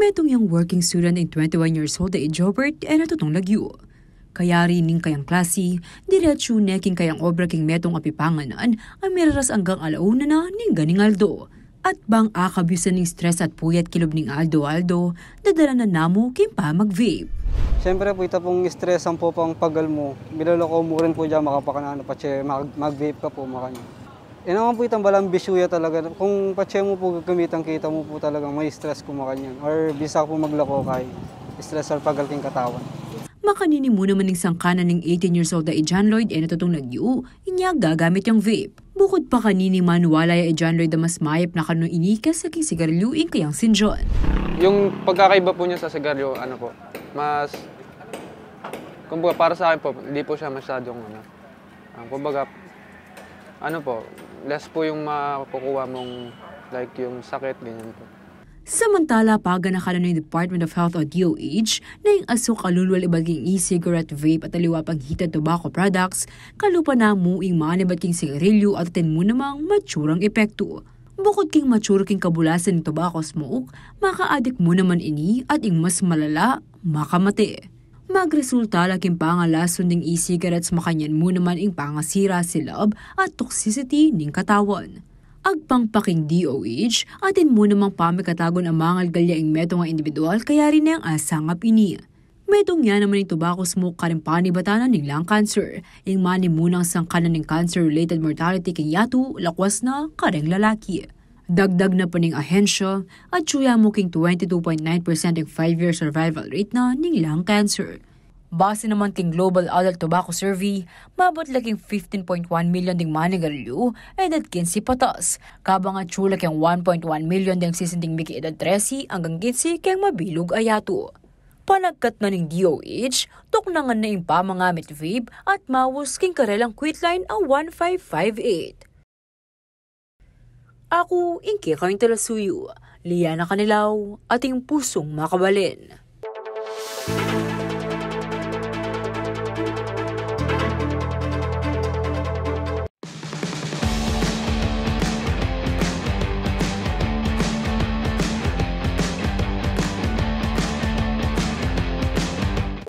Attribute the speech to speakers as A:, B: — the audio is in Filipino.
A: Metong yung working student ay 21 years old i jobert ay natutong lagyo. Kaya ning kayang klase, diretsyo neking kayang obra king metong apipanganan ang miraras hanggang alauna na ning ganing Aldo. At bang akabisan ning stress at puyat kilob ning Aldo Aldo, dadala na namo kim pa mag-vape.
B: Siyempre po ito pong stress ang po pang pagal mo. Biloloko mo rin po dyan makapakanano pa che mag, vape ka po makanya. E naman po itong balang bisuya talaga. Kung pache mo po gagamitan kita mo po talaga may stress kumakanya. Or bisa po maglako kay stress or pagal king katawan.
A: Makanini mo naman ng sangkanan ng 18 years old na Ijan Lloyd e natutong nag-iu, inya gagamit yung vape. Bukod pa kanini manuwala ya Ijan Lloyd na mas mayap na kanu inika sa king sigarilyuin kayang St. John.
C: Yung pagkakaiba po niya sa sigaryo, ano po, mas... Kumbaga, para sa akin po, hindi po siya masyadong ano. Um, kumbaga, ano po, less po yung makukuha mong like yung sakit, ganyan po.
A: Samantala, paganakala ng Department of Health o DOH na yung asok kalulwal ibaging e-cigarette, vape at aliwa pang heated tobacco products, kalupa na muing mga king sigarilyo at atin mo namang matsurang epekto. Bukod king mature king kabulasan ng tobacco smoke, makaadik mo naman ini at ing mas malala makamati. Magresulta laking pangalason ding e-cigarettes makanyan mo naman ing pangasira si love at toxicity ning katawan. Agpang paking DOH, atin mo namang pamikatagon ang mga galyaing meto nga individual kaya rin ang asangap ini. Metong yan naman yung tobacco smoke karin panibatanan ng lung cancer. Ing mani munang sangkanan ng cancer-related mortality kaya lakwas na kareng lalaki. Dagdag na pa ning ahensya at tsuya mo king 22.9% ang 5-year survival rate na ning lung cancer. Base naman king Global Adult Tobacco Survey, mabot laking 15.1 million ding manigalyo edad 15 patas. Kabang at tsuya king 1.1 million ding sisinding miki edad 13 hanggang 15 kang mabilog ayato. Panagkat na ning DOH, tuknangan na yung pamangamit vape at mawus king karelang quitline a 1558. Ako, Inke Kain Talasuyo, Liana Kanilaw, ating pusong makabalin. Music